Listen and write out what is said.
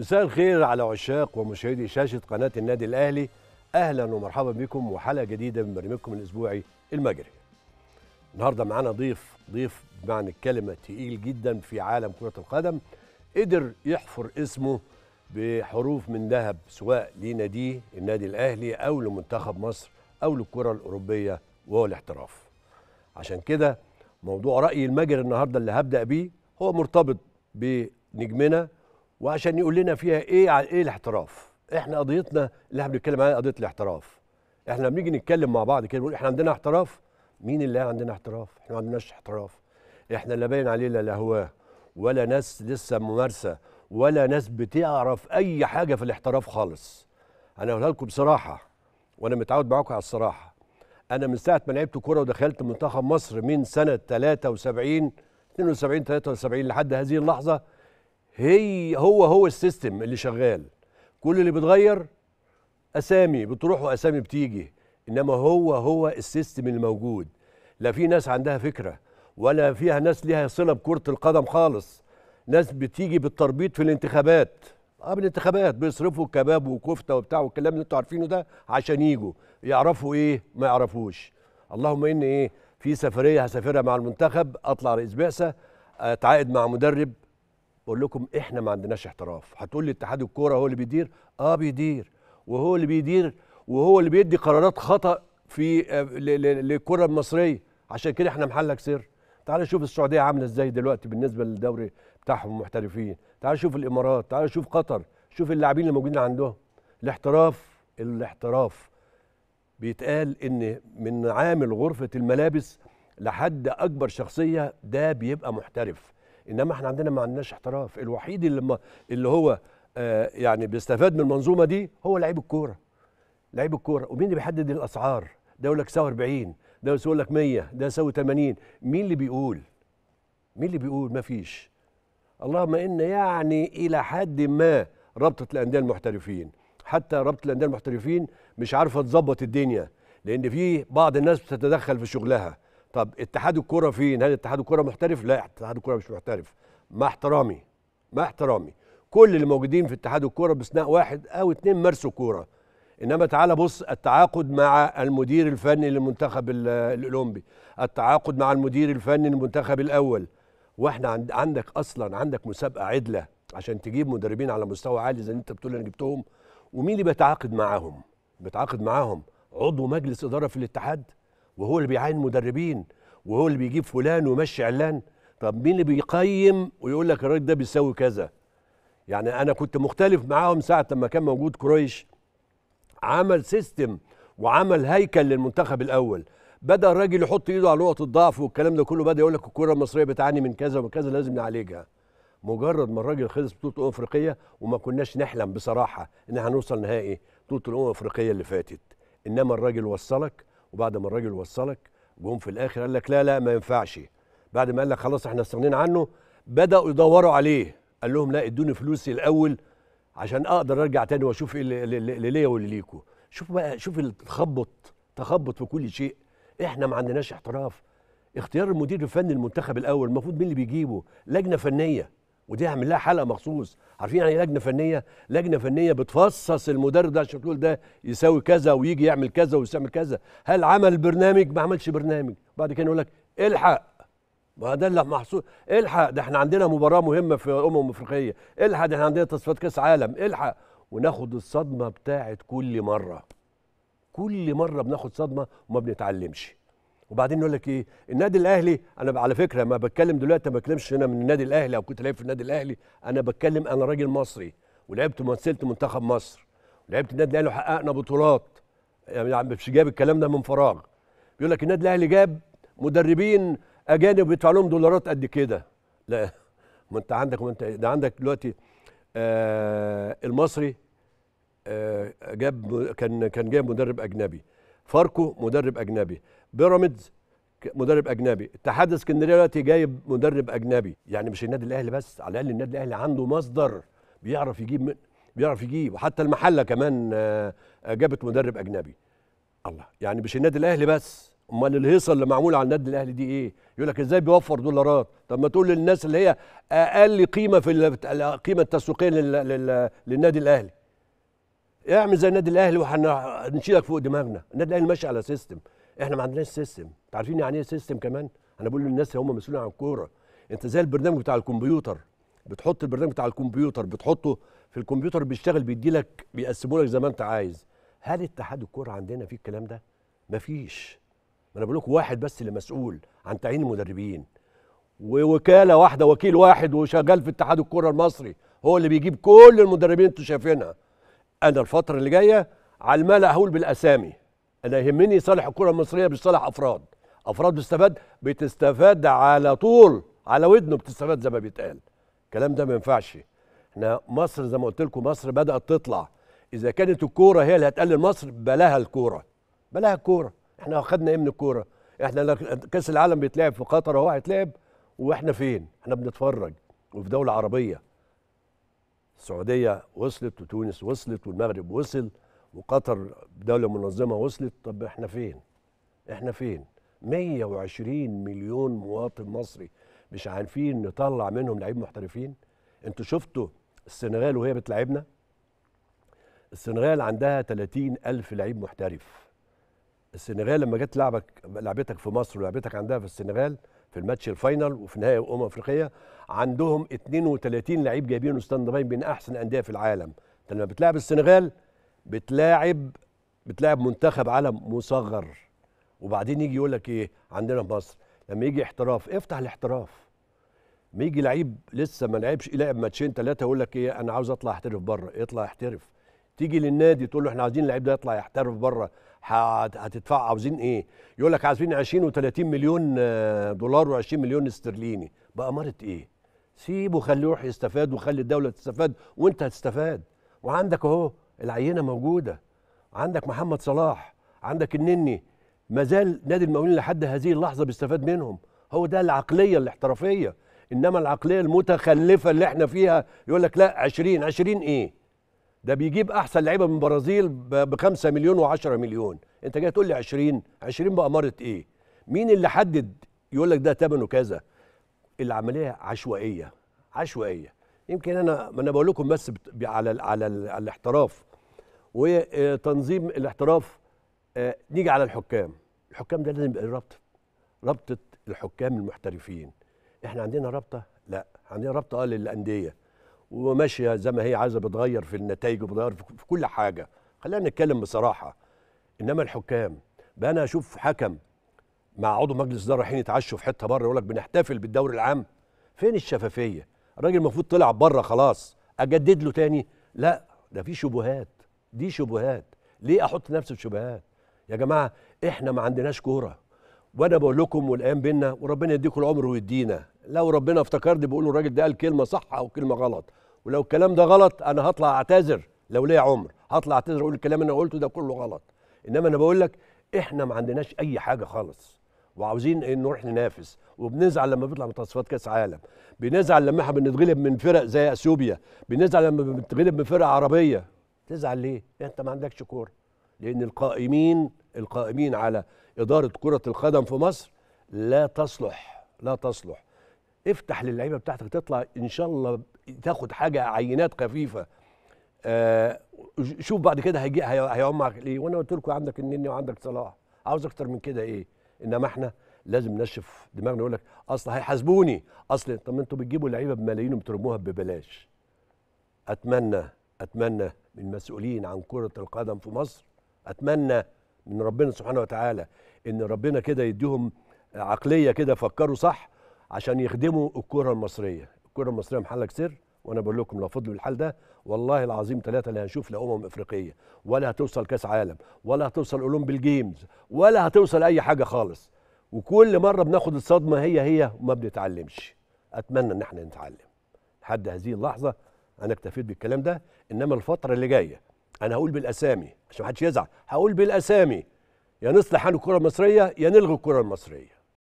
مساء الخير على عشاق ومشاهدي شاشة قناة النادي الأهلي أهلا ومرحبا بكم وحلقة جديدة من برنامجكم الأسبوعي المجري النهاردة معانا ضيف ضيف بمعنى الكلمة تقيل جدا في عالم كرة القدم قدر يحفر اسمه بحروف من ذهب سواء لناديه النادي الأهلي أو لمنتخب مصر أو للكرة الأوروبية وهو الاحتراف عشان كده موضوع رأي المجري النهاردة اللي هبدأ بيه هو مرتبط بنجمنا وعشان يقول لنا فيها ايه على ايه الاحتراف احنا قضيتنا اللي احنا بنتكلم عليها قضيه الاحتراف احنا لما بنيجي نتكلم مع بعض كده بنقول احنا عندنا احتراف مين اللي عندنا احتراف احنا ما عندناش احتراف احنا لا باين عليه لا لهواه ولا ناس لسه ممارسه ولا ناس بتعرف اي حاجه في الاحتراف خالص انا اقولها لكم بصراحه وانا متعود معاكم على الصراحه انا من ساعه ما لعبت كوره ودخلت منتخب مصر من سنه 73 72 73 لحد هذه اللحظه هي هو هو السيستم اللي شغال كل اللي بيتغير اسامي بتروح واسامي بتيجي انما هو هو السيستم الموجود لا في ناس عندها فكره ولا فيها ناس ليها صله بكره القدم خالص ناس بتيجي بالتربيط في الانتخابات قبل آه، الانتخابات بيصرفوا كباب وكفته وبتاع والكلام اللي انتوا عارفينه ده عشان يجوا يعرفوا ايه ما يعرفوش اللهم ان ايه في سفريه هسافرها مع المنتخب اطلع رئيس بعثه اتعاقد مع مدرب بقول لكم احنا ما عندناش احتراف هتقول لي اتحاد الكوره هو اللي بيدير اه بيدير وهو اللي بيدير وهو اللي بيدي قرارات خطا في آه، للكره المصريه عشان كده احنا محلك سر تعال شوف السعوديه عامله ازاي دلوقتي بالنسبه للدوري بتاعهم محترفين تعال شوف الامارات تعال شوف قطر شوف اللاعبين اللي موجودين عندهم الاحتراف الاحتراف بيتقال ان من عامل غرفه الملابس لحد اكبر شخصيه ده بيبقى محترف انما احنا عندنا ما عندناش احتراف الوحيد اللي اللي هو آه يعني بيستفاد من المنظومه دي هو لعيب الكوره لعيب الكوره ومين اللي بيحدد الاسعار ده يقول لك سوى 40 ده يقول لك 100 ده يساوي 80 مين اللي بيقول مين اللي بيقول ما فيش اللهم ان يعني الى حد ما رابطه الانديه المحترفين حتى رابطه الانديه المحترفين مش عارفه تظبط الدنيا لان في بعض الناس بتتدخل في شغلها طب اتحاد الكوره فين هل اتحاد الكوره محترف لا اتحاد الكوره مش محترف مع احترامي مع احترامي كل اللي موجودين في اتحاد الكوره بسناء واحد او اتنين مارسوا كوره انما تعالى بص التعاقد مع المدير الفني للمنتخب الاولمبي التعاقد مع المدير الفني للمنتخب الاول واحنا عند عندك اصلا عندك مسابقه عدله عشان تجيب مدربين على مستوى عالي زي انت بتقول انا جبتهم ومين اللي بيتعاقد معاهم بيتعاقد معاهم عضو مجلس اداره في الاتحاد وهو اللي بيعين مدربين وهو اللي بيجيب فلان ويمشي علان طب مين اللي بيقيم ويقول لك الراجل ده بيساوي كذا يعني انا كنت مختلف معاهم ساعه لما كان موجود كرويش عمل سيستم وعمل هيكل للمنتخب الاول بدا الراجل يحط ايده على نقط الضعف والكلام ده كله بدا يقول لك الكره المصريه بتعاني من كذا وكذا لازم نعالجها مجرد ما الراجل خلص بطوله الامم الافريقيه وما كناش نحلم بصراحه ان هنوصل نهائي بطوله الامم الافريقيه اللي فاتت انما الراجل وصلك وبعد ما الراجل وصلك جم في الاخر قال لك لا لا ما ينفعش بعد ما قال لك خلاص احنا استغنينا عنه بداوا يدوروا عليه قال لهم لا ادوني فلوسي الاول عشان اقدر ارجع تاني واشوف إيه اللي, اللي ليا واللي ليكوا شوف بقى شوف التخبط تخبط في كل شيء احنا ما عندناش احتراف اختيار المدير الفني المنتخب الاول المفروض مين اللي بيجيبه لجنه فنيه ودي هعمل لها حلقه مخصوص عارفين يعني إيه لجنه فنيه لجنه فنيه بتفصص المدرب ده عشان تقول ده يساوي كذا ويجي يعمل كذا ويعمل كذا هل عمل برنامج ما عملش برنامج بعد كده يقول لك الحق ما ده اللي محصول الحق ده احنا عندنا مباراه مهمه في امم افريقيه الحق ده احنا عندنا تصفيات كاس عالم الحق وناخد الصدمه بتاعه كل مره كل مره بناخد صدمه وما بنتعلمش وبعدين يقول لك ايه النادي الاهلي انا على فكره ما بتكلم دلوقتي ما بتكلمش هنا من النادي الاهلي او كنت لعيب في النادي الاهلي انا بتكلم انا راجل مصري ولعبت ومثلت منتخب مصر ولعبت النادي الاهلي وحققنا بطولات يعني مش جاب الكلام ده من فراغ بيقول لك النادي الاهلي جاب مدربين اجانب بيدفع لهم دولارات قد كده لا ما انت عندك ما انت ده عندك دلوقتي آه المصري آه جاب كان كان جايب مدرب اجنبي فاركو مدرب اجنبي بيراميدز مدرب اجنبي اتحاد اسكندريه دلوقتي جايب مدرب اجنبي يعني مش النادي الاهلي بس على الاقل النادي الاهلي عنده مصدر بيعرف يجيب من بيعرف يجيب وحتى المحله كمان آه، جابت مدرب اجنبي الله يعني مش النادي الاهلي بس امال الهيصه اللي معموله على النادي الاهلي دي ايه يقول لك ازاي بيوفر دولارات طب ما تقول للناس اللي هي اقل قيمه في القيمه التسويقيه للنادي الاهلي اعمل زي النادي الاهلي وهنشيلك فوق دماغنا النادي الاهلي ماشي على سيستم احنا ما عندناش سيستم انت عارفين يعني ايه سيستم كمان انا بقول للناس هم مسؤولين عن الكوره انت زي البرنامج بتاع الكمبيوتر بتحط البرنامج بتاع الكمبيوتر بتحطه في الكمبيوتر بيشتغل بيدي لك بيقسمه لك زي ما انت عايز هل اتحاد الكوره عندنا فيه الكلام ده مفيش ما انا بقول لكم واحد بس اللي مسؤول عن تعيين المدربين ووكاله واحده وكيل واحد وشغال في اتحاد الكوره المصري هو اللي بيجيب كل المدربين انتوا شايفينها انا الفتره اللي جايه على الملا هقول بالاسامي انا يهمني صالح الكره المصريه مش صالح افراد افراد بتستفاد بتستفاد على طول على ودنه بتستفاد زي ما بيتقال الكلام ده ما ينفعش احنا مصر زي ما قلت لكم مصر بدات تطلع اذا كانت الكوره هي اللي هتقلل مصر بلاها الكوره بلاها الكوره احنا خدنا ايه من الكوره احنا كاس العالم بيتلعب في قطر اهو هيتلعب واحنا فين احنا بنتفرج وفي دوله عربيه السعوديه وصلت وتونس وصلت والمغرب وصل وقطر دوله منظمه وصلت طب احنا فين؟ احنا فين؟ 120 مليون مواطن مصري مش عارفين نطلع منهم لعيب محترفين انتوا شفتوا السنغال وهي بتلعبنا السنغال عندها 30 ألف لعيب محترف السنغال لما جت لعبك لعبتك في مصر ولعبتك عندها في السنغال في الماتش الفاينل وفي نهائي الامم الافريقيه عندهم 32 لعيب جايبين ستاند باي من احسن انديه في العالم انت لما بتلاعب السنغال بتلاعب بتلاعب منتخب عالم مصغر وبعدين يجي يقول لك ايه عندنا في مصر لما يجي احتراف افتح الاحتراف ما يجي لعيب لسه ما لعبش يلعب ماتشين ثلاثه يقول لك ايه انا عاوز اطلع احترف بره اطلع احترف تيجي للنادي تقول له احنا عايزين اللعيب ده يطلع يحترف بره هتدفع عاوزين ايه يقول لك عايزين 20 و30 مليون آه، دولار و20 مليون استرليني بأمارة ايه سيبه خليه يروح يستفاد وخلي الدولة تستفاد وانت هتستفاد وعندك اهو العينة موجودة عندك محمد صلاح عندك النني ما زال نادي المقاولين لحد هذه اللحظة بيستفاد منهم هو ده العقلية الاحترافية انما العقلية المتخلفة اللي احنا فيها يقول لك لا 20 20 ايه ده بيجيب احسن لعيبه من البرازيل ب 5 مليون و10 مليون انت جاي تقول لي 20 20 باماره ايه مين اللي حدد يقول لك ده ثمنه كذا العمليه عشوائيه عشوائيه يمكن انا ما انا بقول لكم بس على الـ على, الـ على الاحتراف وتنظيم الاحتراف آه، نيجي على الحكام الحكام ده لازم يبقى رابطه رابطه الحكام المحترفين احنا عندنا رابطه لا عندنا رابطه اه للانديه وماشيه زي ما هي عايزه بتغير في النتائج وبتغير في كل حاجه خلينا نتكلم بصراحه انما الحكام بقى انا اشوف حكم مع عضو مجلس إدارة رايحين يتعشوا في حته بره يقول لك بنحتفل بالدوري العام فين الشفافيه الراجل المفروض طلع بره خلاص اجدد له تاني لا ده في شبهات دي شبهات ليه احط نفسي في شبهات يا جماعه احنا ما عندناش كوره وانا بقول لكم والايام بينا وربنا يديكم العمر ويدينا لو ربنا افتكرني بقول الراجل ده قال كلمه صح او كلمه غلط ولو الكلام ده غلط انا هطلع اعتذر لو ليا عمر هطلع اعتذر اقول الكلام اللي انا قلته ده كله غلط انما انا بقول لك احنا ما عندناش اي حاجه خالص وعاوزين ان إيه؟ نروح ننافس وبنزعل لما بيطلع من تصفيات كاس عالم بنزعل لما احنا بنتغلب من فرق زي اثيوبيا بنزعل لما بنتغلب من فرق عربيه تزعل ليه إيه انت ما عندكش كوره لان القائمين القائمين على اداره كره القدم في مصر لا تصلح لا تصلح افتح للعيبه بتاعتك تطلع ان شاء الله تاخد حاجه عينات خفيفه آه شوف بعد كده هيجي معاك ليه وانا قلت لكم عندك النني وعندك صلاح عاوز اكتر من كده ايه انما احنا لازم نشف دماغنا يقول لك اصل هيحاسبوني اصل طب انتوا بتجيبوا لعيبه بملايين وبترموها ببلاش اتمنى اتمنى من المسؤولين عن كره القدم في مصر اتمنى من ربنا سبحانه وتعالى ان ربنا كده يديهم عقليه كده فكروا صح عشان يخدموا الكره المصريه الكره المصريه محلك سر وانا بقول لكم لو فضلوا الحال ده والله العظيم ثلاثه لا هنشوف لا امم افريقيه ولا هتوصل كاس عالم ولا هتوصل اولمبي الجيمز ولا هتوصل اي حاجه خالص وكل مره بناخد الصدمه هي هي وما بنتعلمش اتمنى ان احنا نتعلم لحد هذه اللحظه انا اكتفيت بالكلام ده انما الفتره اللي جايه انا هقول بالاسامي عشان ما حدش يزعل هقول بالاسامي يا نصلح الكره المصريه يا نلغي الكره المصريه